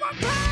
my power.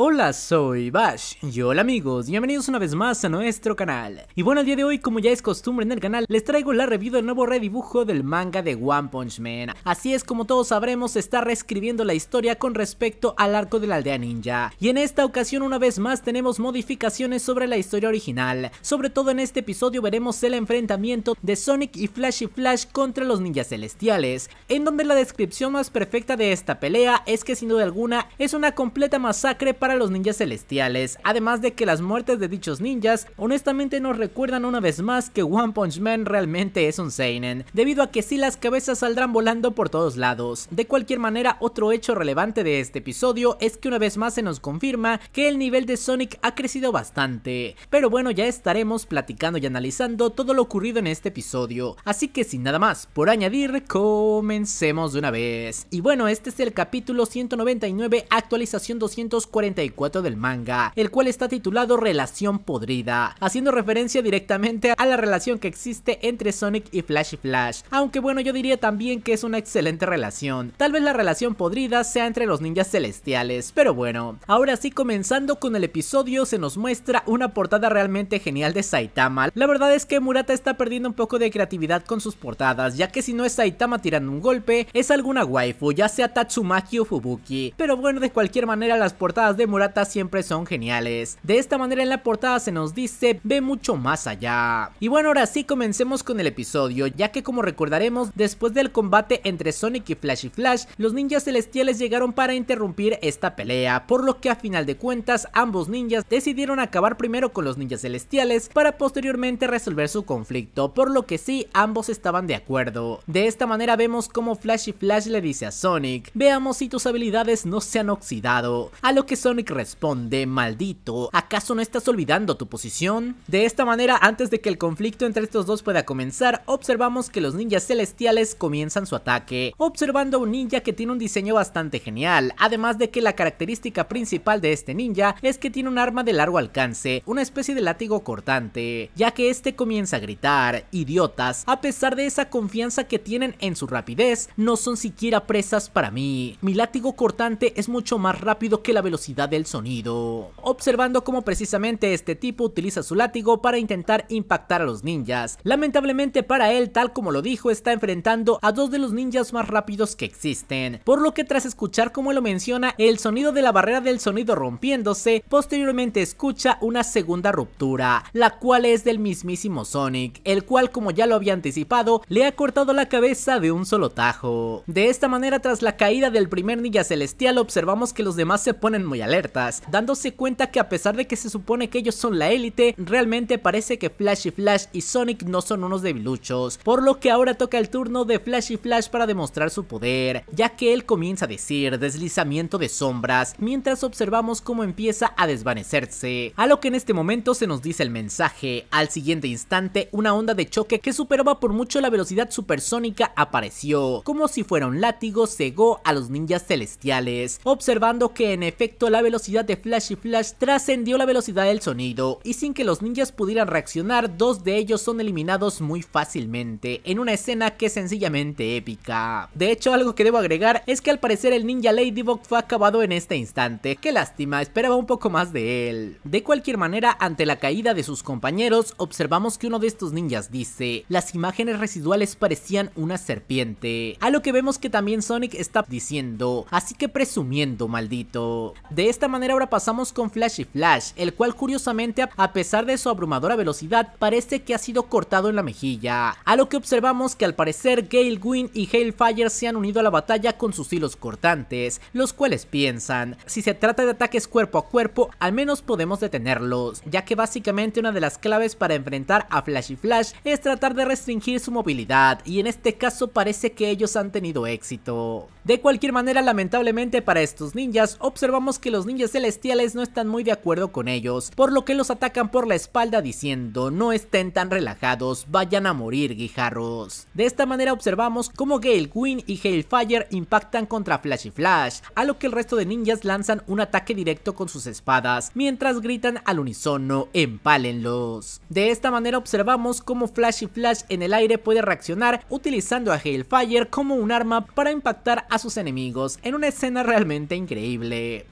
Hola, soy Bash y hola amigos, bienvenidos una vez más a nuestro canal. Y bueno, el día de hoy, como ya es costumbre en el canal, les traigo la review del nuevo redibujo del manga de One Punch Man. Así es, como todos sabremos, está reescribiendo la historia con respecto al arco de la aldea ninja. Y en esta ocasión, una vez más, tenemos modificaciones sobre la historia original. Sobre todo en este episodio veremos el enfrentamiento de Sonic y Flash y Flash contra los ninjas celestiales, en donde la descripción más perfecta de esta pelea es que sin duda alguna es una completa masacre para a los ninjas celestiales, además de que las muertes de dichos ninjas honestamente nos recuerdan una vez más que One Punch Man realmente es un seinen, debido a que si sí, las cabezas saldrán volando por todos lados. De cualquier manera, otro hecho relevante de este episodio es que una vez más se nos confirma que el nivel de Sonic ha crecido bastante. Pero bueno, ya estaremos platicando y analizando todo lo ocurrido en este episodio, así que sin nada más por añadir, comencemos de una vez. Y bueno, este es el capítulo 199, actualización 240 del manga, el cual está titulado Relación Podrida, haciendo referencia directamente a la relación que existe entre Sonic y Flash y Flash, aunque bueno yo diría también que es una excelente relación, tal vez la relación podrida sea entre los ninjas celestiales, pero bueno, ahora sí comenzando con el episodio se nos muestra una portada realmente genial de Saitama, la verdad es que Murata está perdiendo un poco de creatividad con sus portadas, ya que si no es Saitama tirando un golpe, es alguna waifu, ya sea Tatsumaki o Fubuki, pero bueno de cualquier manera las portadas de Murata siempre son geniales. De esta manera en la portada se nos dice, ve mucho más allá. Y bueno, ahora sí comencemos con el episodio, ya que como recordaremos, después del combate entre Sonic y Flash y Flash, los ninjas celestiales llegaron para interrumpir esta pelea, por lo que a final de cuentas ambos ninjas decidieron acabar primero con los ninjas celestiales para posteriormente resolver su conflicto, por lo que sí, ambos estaban de acuerdo. De esta manera vemos como Flash y Flash le dice a Sonic, veamos si tus habilidades no se han oxidado, a lo que Sonic responde, maldito, ¿acaso no estás olvidando tu posición? De esta manera, antes de que el conflicto entre estos dos pueda comenzar, observamos que los ninjas celestiales comienzan su ataque, observando a un ninja que tiene un diseño bastante genial, además de que la característica principal de este ninja es que tiene un arma de largo alcance, una especie de látigo cortante, ya que este comienza a gritar, idiotas, a pesar de esa confianza que tienen en su rapidez, no son siquiera presas para mí, mi látigo cortante es mucho más rápido que la velocidad del sonido, observando cómo precisamente este tipo utiliza su látigo para intentar impactar a los ninjas. Lamentablemente para él, tal como lo dijo, está enfrentando a dos de los ninjas más rápidos que existen, por lo que tras escuchar como lo menciona el sonido de la barrera del sonido rompiéndose, posteriormente escucha una segunda ruptura, la cual es del mismísimo Sonic, el cual como ya lo había anticipado, le ha cortado la cabeza de un solo tajo. De esta manera, tras la caída del primer ninja celestial, observamos que los demás se ponen muy alertas, dándose cuenta que a pesar de que se supone que ellos son la élite, realmente parece que Flash y Flash y Sonic no son unos debiluchos, por lo que ahora toca el turno de Flash y Flash para demostrar su poder, ya que él comienza a decir deslizamiento de sombras, mientras observamos cómo empieza a desvanecerse, a lo que en este momento se nos dice el mensaje, al siguiente instante una onda de choque que superaba por mucho la velocidad supersónica apareció, como si fuera un látigo cegó a los ninjas celestiales, observando que en efecto la velocidad de Flash y Flash trascendió la velocidad del sonido y sin que los ninjas pudieran reaccionar, dos de ellos son eliminados muy fácilmente en una escena que es sencillamente épica. De hecho, algo que debo agregar es que al parecer el ninja Ladybug fue acabado en este instante, qué lástima, esperaba un poco más de él. De cualquier manera, ante la caída de sus compañeros, observamos que uno de estos ninjas dice, las imágenes residuales parecían una serpiente, a lo que vemos que también Sonic está diciendo, así que presumiendo maldito. De de esta manera ahora pasamos con Flash y Flash, el cual curiosamente a pesar de su abrumadora velocidad parece que ha sido cortado en la mejilla, a lo que observamos que al parecer Gale Gwyn y Hailfire se han unido a la batalla con sus hilos cortantes, los cuales piensan, si se trata de ataques cuerpo a cuerpo al menos podemos detenerlos, ya que básicamente una de las claves para enfrentar a Flash y Flash es tratar de restringir su movilidad y en este caso parece que ellos han tenido éxito. De cualquier manera lamentablemente para estos ninjas observamos que los los ninjas celestiales no están muy de acuerdo con ellos, por lo que los atacan por la espalda diciendo no estén tan relajados, vayan a morir guijarros. De esta manera observamos cómo Gale, Gwyn y Hailfire impactan contra Flash y Flash, a lo que el resto de ninjas lanzan un ataque directo con sus espadas, mientras gritan al unísono, empálenlos. De esta manera observamos cómo Flash y Flash en el aire puede reaccionar utilizando a Hailfire como un arma para impactar a sus enemigos en una escena realmente increíble,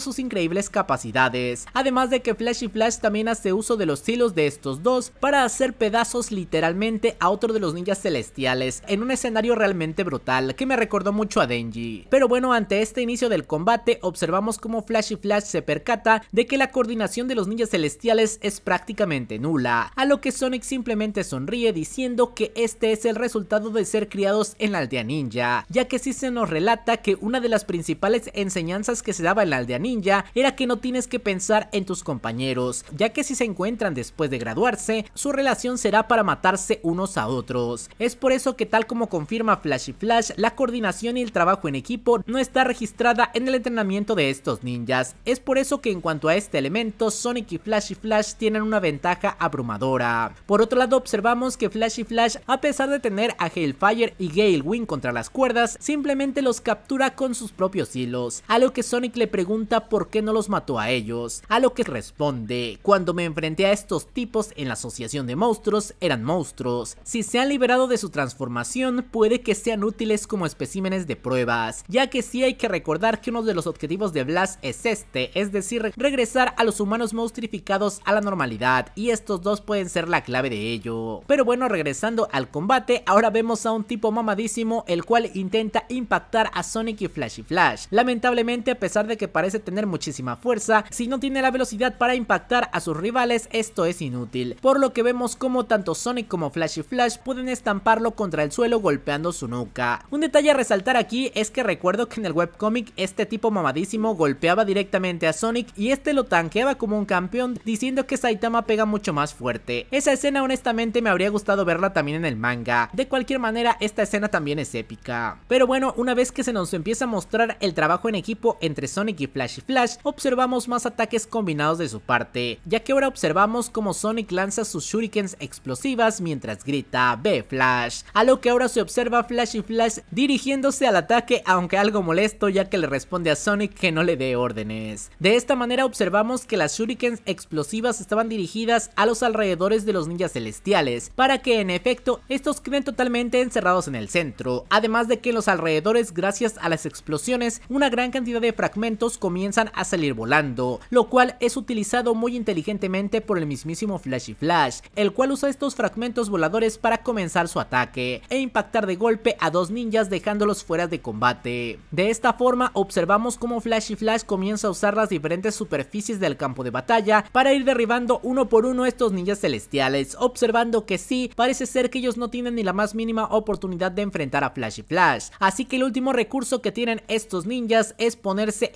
sus increíbles capacidades, además de que Flash y Flash también hace uso de los hilos de estos dos para hacer pedazos literalmente a otro de los ninjas celestiales en un escenario realmente brutal que me recordó mucho a Denji. Pero bueno, ante este inicio del combate observamos cómo Flash y Flash se percata de que la coordinación de los ninjas celestiales es prácticamente nula, a lo que Sonic simplemente sonríe diciendo que este es el resultado de ser criados en la aldea ninja, ya que sí se nos relata que una de las principales enseñanzas que se daba en la aldea a ninja era que no tienes que pensar en tus compañeros, ya que si se encuentran después de graduarse, su relación será para matarse unos a otros. Es por eso que tal como confirma Flash y Flash, la coordinación y el trabajo en equipo no está registrada en el entrenamiento de estos ninjas. Es por eso que en cuanto a este elemento, Sonic y Flash y Flash tienen una ventaja abrumadora. Por otro lado, observamos que Flash y Flash, a pesar de tener a Hellfire y Gale Wing contra las cuerdas, simplemente los captura con sus propios hilos, a lo que Sonic le pregunta por qué no los mató a ellos, a lo que responde, cuando me enfrenté a estos tipos en la asociación de monstruos, eran monstruos. Si se han liberado de su transformación, puede que sean útiles como especímenes de pruebas, ya que sí hay que recordar que uno de los objetivos de Blast es este, es decir, regresar a los humanos monstruificados a la normalidad, y estos dos pueden ser la clave de ello. Pero bueno, regresando al combate, ahora vemos a un tipo mamadísimo, el cual intenta impactar a Sonic y Flashy Flash. Lamentablemente, a pesar de que parece tener muchísima fuerza, si no tiene la velocidad para impactar a sus rivales esto es inútil, por lo que vemos como tanto Sonic como Flash y Flash pueden estamparlo contra el suelo golpeando su nuca. Un detalle a resaltar aquí es que recuerdo que en el webcomic este tipo mamadísimo golpeaba directamente a Sonic y este lo tanqueaba como un campeón diciendo que Saitama pega mucho más fuerte. Esa escena honestamente me habría gustado verla también en el manga, de cualquier manera esta escena también es épica. Pero bueno, una vez que se nos empieza a mostrar el trabajo en equipo entre Sonic y Flash y Flash, observamos más ataques combinados de su parte, ya que ahora observamos como Sonic lanza sus shurikens explosivas mientras grita B Flash, a lo que ahora se observa Flash y Flash dirigiéndose al ataque aunque algo molesto ya que le responde a Sonic que no le dé órdenes. De esta manera observamos que las shurikens explosivas estaban dirigidas a los alrededores de los ninjas celestiales, para que en efecto estos queden totalmente encerrados en el centro, además de que en los alrededores gracias a las explosiones una gran cantidad de fragmentos comienzan a salir volando, lo cual es utilizado muy inteligentemente por el mismísimo Flashy Flash, el cual usa estos fragmentos voladores para comenzar su ataque e impactar de golpe a dos ninjas dejándolos fuera de combate. De esta forma observamos cómo Flashy Flash comienza a usar las diferentes superficies del campo de batalla para ir derribando uno por uno estos ninjas celestiales, observando que sí, parece ser que ellos no tienen ni la más mínima oportunidad de enfrentar a Flashy Flash, así que el último recurso que tienen estos ninjas es ponerse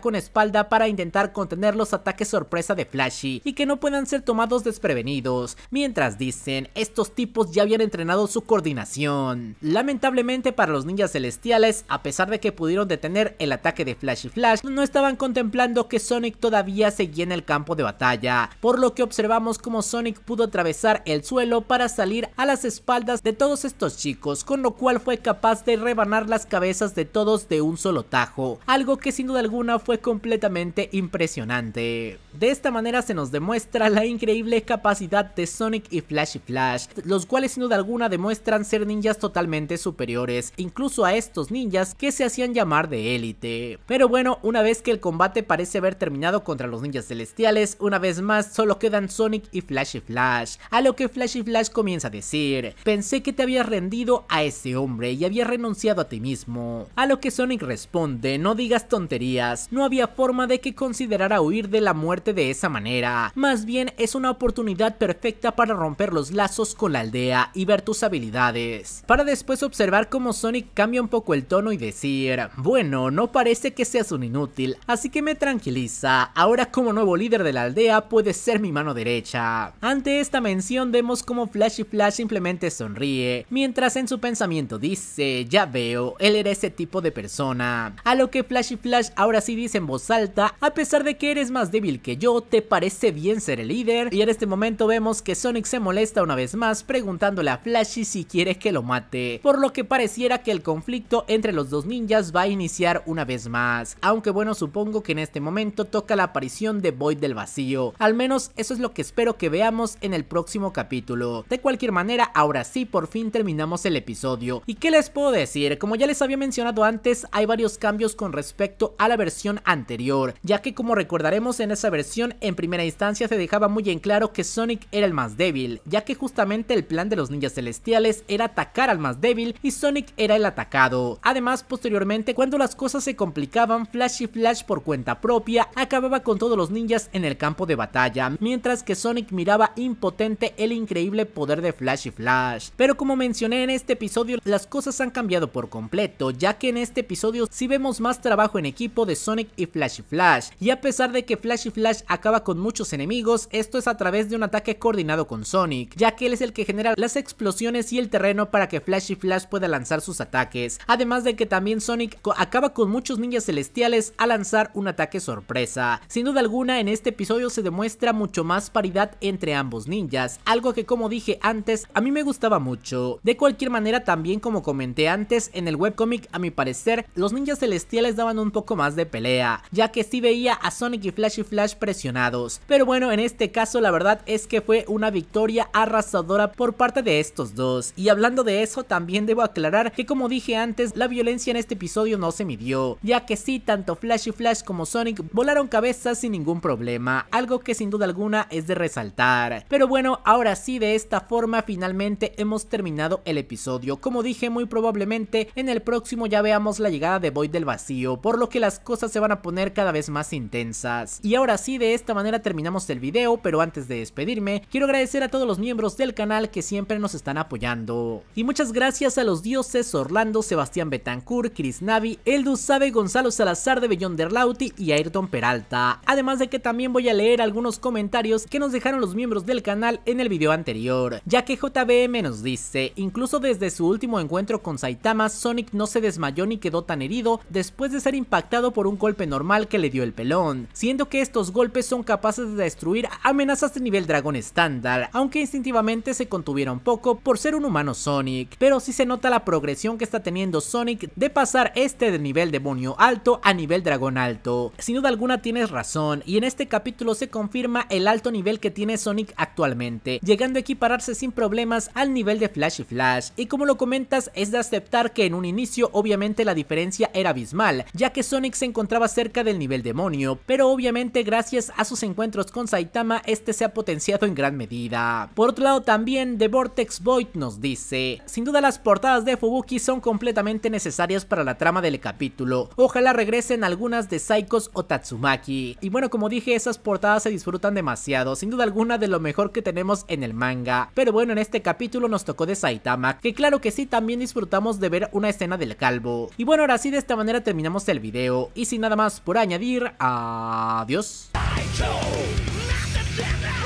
con espalda para intentar contener los ataques sorpresa de Flashy y que no puedan ser tomados desprevenidos, mientras dicen, estos tipos ya habían entrenado su coordinación. Lamentablemente para los ninjas celestiales, a pesar de que pudieron detener el ataque de Flash Flash, no estaban contemplando que Sonic todavía seguía en el campo de batalla, por lo que observamos como Sonic pudo atravesar el suelo para salir a las espaldas de todos estos chicos, con lo cual fue capaz de rebanar las cabezas de todos de un solo tajo, algo que sin duda alguna fue completamente impresionante. De esta manera se nos demuestra la increíble capacidad de Sonic y Flash y Flash, los cuales sin duda alguna demuestran ser ninjas totalmente superiores, incluso a estos ninjas que se hacían llamar de élite. Pero bueno, una vez que el combate parece haber terminado contra los ninjas celestiales, una vez más solo quedan Sonic y Flash y Flash, a lo que Flash y Flash comienza a decir, pensé que te habías rendido a ese hombre y habías renunciado a ti mismo. A lo que Sonic responde, no digas tonterías, no había forma de que considerara huir de la muerte de esa manera. Más bien es una oportunidad perfecta para romper los lazos con la aldea y ver tus habilidades. Para después observar cómo Sonic cambia un poco el tono y decir, bueno, no parece que seas un inútil, así que me tranquiliza, ahora como nuevo líder de la aldea puedes ser mi mano derecha. Ante esta mención vemos como y Flash simplemente sonríe, mientras en su pensamiento dice, ya veo, él era ese tipo de persona. A lo que Flash y Flash ahora sí dice en voz alta, a pesar de que eres más débil que yo, ¿te parece bien ser el líder? Y en este momento vemos que Sonic se molesta una vez más preguntándole a Flashy si quiere que lo mate, por lo que pareciera que el conflicto entre los dos ninjas va a iniciar una vez más, aunque bueno supongo que en este momento toca la aparición de Void del vacío, al menos eso es lo que espero que veamos en el próximo capítulo. De cualquier manera, ahora sí por fin terminamos el episodio. ¿Y qué les puedo decir? Como ya les había mencionado antes, hay varios cambios con respecto a la versión anterior, ya que como recordaremos en esa versión en primera instancia se dejaba muy en claro que Sonic era el más débil, ya que justamente el plan de los ninjas celestiales era atacar al más débil y Sonic era el atacado. Además, posteriormente, cuando las cosas se complicaban, Flash y Flash por cuenta propia acababa con todos los ninjas en el campo de batalla, mientras que Sonic miraba impotente el increíble poder de Flash y Flash. Pero como mencioné en este episodio, las cosas han cambiado por completo, ya que en este episodio sí vemos más trabajo en equipo de Sonic y Flash y Flash, y a pesar de que Flash y Flash acaba con muchos enemigos, esto es a través de un ataque coordinado con Sonic, ya que él es el que genera las explosiones y el terreno para que Flash y Flash pueda lanzar sus ataques, además de que también Sonic acaba con muchos ninjas celestiales ...a lanzar un ataque sorpresa. Sin duda alguna en este episodio se demuestra mucho más paridad entre ambos ninjas, algo que como dije antes a mí me gustaba mucho. De cualquier manera también como comenté antes en el webcomic a mi parecer los ninjas celestiales daban un poco más de pelea, ya que sí veía a Sonic y Flash y Flash presionados. Pero bueno, en este caso la verdad es que fue una victoria arrasadora por parte de estos dos. Y hablando de eso, también debo aclarar que como dije antes, la violencia en este episodio no se midió, ya que sí, tanto Flash y Flash como Sonic volaron cabezas sin ningún problema, algo que sin duda alguna es de resaltar. Pero bueno, ahora sí, de esta forma finalmente hemos terminado el episodio. Como dije, muy probablemente en el próximo ya veamos la llegada de Void del vacío, por lo que las cosas se van a poner cada vez más intensas. Y ahora sí, y de esta manera terminamos el video, pero antes de despedirme, quiero agradecer a todos los miembros del canal que siempre nos están apoyando. Y muchas gracias a los dioses Orlando, Sebastián Betancourt, Chris Navi, Eldu Sabe, Gonzalo Salazar de Beyond Lauti y Ayrton Peralta. Además de que también voy a leer algunos comentarios que nos dejaron los miembros del canal en el video anterior, ya que JBM nos dice, incluso desde su último encuentro con Saitama, Sonic no se desmayó ni quedó tan herido después de ser impactado por un golpe normal que le dio el pelón, siendo que estos golpes son capaces de destruir amenazas de nivel dragón estándar, aunque instintivamente se contuviera un poco por ser un humano Sonic, pero sí se nota la progresión que está teniendo Sonic de pasar este de nivel demonio alto a nivel dragón alto. Sin duda alguna tienes razón, y en este capítulo se confirma el alto nivel que tiene Sonic actualmente, llegando a equipararse sin problemas al nivel de Flash y Flash, y como lo comentas es de aceptar que en un inicio obviamente la diferencia era abismal, ya que Sonic se encontraba cerca del nivel demonio, pero obviamente gracias gracias a sus encuentros con Saitama, este se ha potenciado en gran medida. Por otro lado también The Vortex Void nos dice, sin duda las portadas de Fubuki son completamente necesarias para la trama del capítulo, ojalá regresen algunas de Saikos o Tatsumaki. Y bueno, como dije, esas portadas se disfrutan demasiado, sin duda alguna de lo mejor que tenemos en el manga. Pero bueno, en este capítulo nos tocó de Saitama, que claro que sí también disfrutamos de ver una escena del calvo. Y bueno, ahora sí, de esta manera terminamos el video, y sin nada más por añadir, adiós. I do not